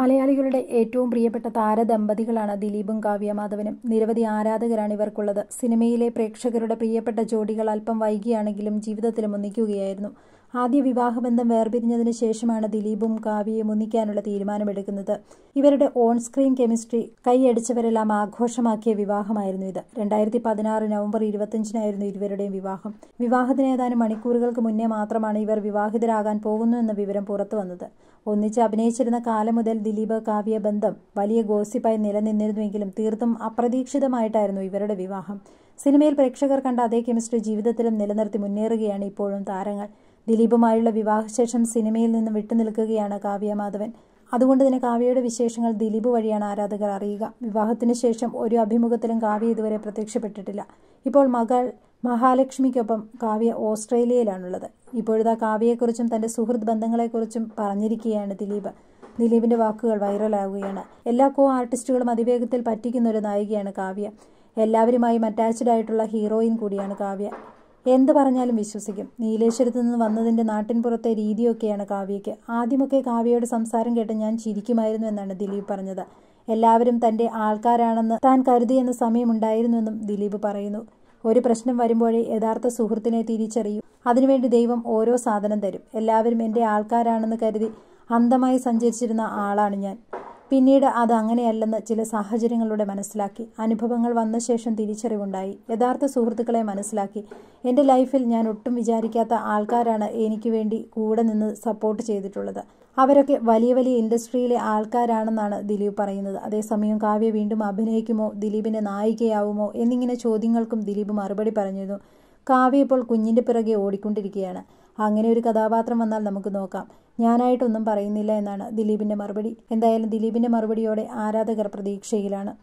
മലയാളികളുടെ ഏറ്റവും പ്രിയപ്പെട്ട താരദമ്പതികളാണ് ദിലീപും കാവ്യമാധവനും നിരവധി ആരാധകരാണ് ഇവർക്കുള്ളത് സിനിമയിലെ പ്രേക്ഷകരുടെ പ്രിയപ്പെട്ട ജോഡികൾ അല്പം വൈകിയാണെങ്കിലും ജീവിതത്തിലും ഒന്നിക്കുകയായിരുന്നു ആദ്യ വിവാഹബന്ധം വേർപിരിഞ്ഞതിന് ശേഷമാണ് ദിലീപും കാവ്യയും ഒന്നിക്കാനുള്ള തീരുമാനമെടുക്കുന്നത് ഇവരുടെ ഓൺ സ്ക്രീൻ കെമിസ്ട്രി കൈയടിച്ചവരെല്ലാം ആഘോഷമാക്കിയ വിവാഹമായിരുന്നു ഇത് രണ്ടായിരത്തി പതിനാറ് നവംബർ ഇരുപത്തിയഞ്ചിനായിരുന്നു ഇരുവരുടെയും വിവാഹം വിവാഹത്തിന് ഏതാനും മണിക്കൂറുകൾക്ക് മുന്നേ മാത്രമാണ് ഇവർ വിവാഹിതരാകാൻ പോകുന്നു എന്ന വിവരം പുറത്തു വന്നത് ഒന്നിച്ച് അഭിനയിച്ചിരുന്ന കാലം മുതൽ ദിലീപ് കാവ്യ ബന്ധം വലിയ ഗോസിപ്പായി നിലനിന്നിരുന്നുവെങ്കിലും തീർത്തും അപ്രതീക്ഷിതമായിട്ടായിരുന്നു ഇവരുടെ വിവാഹം സിനിമയിൽ പ്രേക്ഷകർ കണ്ട അതേ കെമിസ്ട്രി ജീവിതത്തിലും നിലനിർത്തി മുന്നേറുകയാണ് ഇപ്പോഴും താരങ്ങൾ ദിലീപുമായുള്ള വിവാഹശേഷം സിനിമയിൽ നിന്ന് വിട്ടുനിൽക്കുകയാണ് കാവ്യ മാധവൻ അതുകൊണ്ട് തന്നെ കാവ്യയുടെ വിശേഷങ്ങൾ ദിലീപ് വഴിയാണ് ആരാധകർ അറിയുക വിവാഹത്തിന് ശേഷം ഒരു അഭിമുഖത്തിലും കാവ്യ ഇതുവരെ പ്രത്യക്ഷപ്പെട്ടിട്ടില്ല ഇപ്പോൾ മകൾ മഹാലക്ഷ്മിക്കൊപ്പം കാവ്യ ഓസ്ട്രേലിയയിലാണുള്ളത് ഇപ്പോഴത്തെ കാവ്യയെക്കുറിച്ചും തന്റെ സുഹൃത്ത് ബന്ധങ്ങളെക്കുറിച്ചും പറഞ്ഞിരിക്കുകയാണ് ദിലീപ് ദിലീപിന്റെ വാക്കുകൾ വൈറലാവുകയാണ് എല്ലാ കോ ആർട്ടിസ്റ്റുകളും അതിവേഗത്തിൽ പറ്റിക്കുന്ന ഒരു നായികയാണ് കാവ്യ എല്ലാവരുമായും അറ്റാച്ച്ഡ് ആയിട്ടുള്ള ഹീറോയിൻ കൂടിയാണ് കാവ്യ എന്ത് പറഞ്ഞാലും വിശ്വസിക്കും നീലേശ്വരത്തു നിന്ന് വന്നതിൻ്റെ നാട്ടിൻപുറത്തെ രീതിയൊക്കെയാണ് കാവ്യയ്ക്ക് ആദ്യമൊക്കെ കാവ്യയുടെ സംസാരം കേട്ട് ഞാൻ ചിരിക്കുമായിരുന്നു എന്നാണ് ദിലീപ് പറഞ്ഞത് എല്ലാവരും തൻ്റെ ആൾക്കാരാണെന്ന് താൻ കരുതിയെന്ന സമയമുണ്ടായിരുന്നുവെന്നും ദിലീപ് പറയുന്നു ഒരു പ്രശ്നം വരുമ്പോഴേ യഥാർത്ഥ സുഹൃത്തിനെ തിരിച്ചറിയൂ അതിനുവേണ്ടി ദൈവം ഓരോ സാധനം തരും എല്ലാവരും എൻ്റെ ആൾക്കാരാണെന്ന് കരുതി അന്ധമായി സഞ്ചരിച്ചിരുന്ന ആളാണ് ഞാൻ പിന്നീട് അത് അങ്ങനെയല്ലെന്ന് ചില സാഹചര്യങ്ങളിലൂടെ മനസ്സിലാക്കി അനുഭവങ്ങൾ വന്ന ശേഷം തിരിച്ചറിവുണ്ടായി യഥാർത്ഥ സുഹൃത്തുക്കളെ മനസ്സിലാക്കി എൻ്റെ ലൈഫിൽ ഞാൻ ഒട്ടും വിചാരിക്കാത്ത ആൾക്കാരാണ് എനിക്ക് വേണ്ടി കൂടെ നിന്ന് സപ്പോർട്ട് ചെയ്തിട്ടുള്ളത് അവരൊക്കെ വലിയ വലിയ ഇൻഡസ്ട്രിയിലെ ആൾക്കാരാണെന്നാണ് ദിലീപ് പറയുന്നത് അതേസമയം കാവ്യ വീണ്ടും അഭിനയിക്കുമോ ദിലീപിൻ്റെ നായികയാവുമോ എന്നിങ്ങനെ ചോദ്യങ്ങൾക്കും ദിലീപ് മറുപടി പറഞ്ഞിരുന്നു കാവ്യ ഇപ്പോൾ കുഞ്ഞിൻ്റെ പിറകെ ഓടിക്കൊണ്ടിരിക്കുകയാണ് അങ്ങനെ ഒരു കഥാപാത്രം വന്നാൽ നമുക്ക് നോക്കാം ഞാനായിട്ടൊന്നും പറയുന്നില്ല എന്നാണ് ദിലീപിന്റെ മറുപടി എന്തായാലും ദിലീപിന്റെ മറുപടിയോടെ ആരാധകർ പ്രതീക്ഷയിലാണ്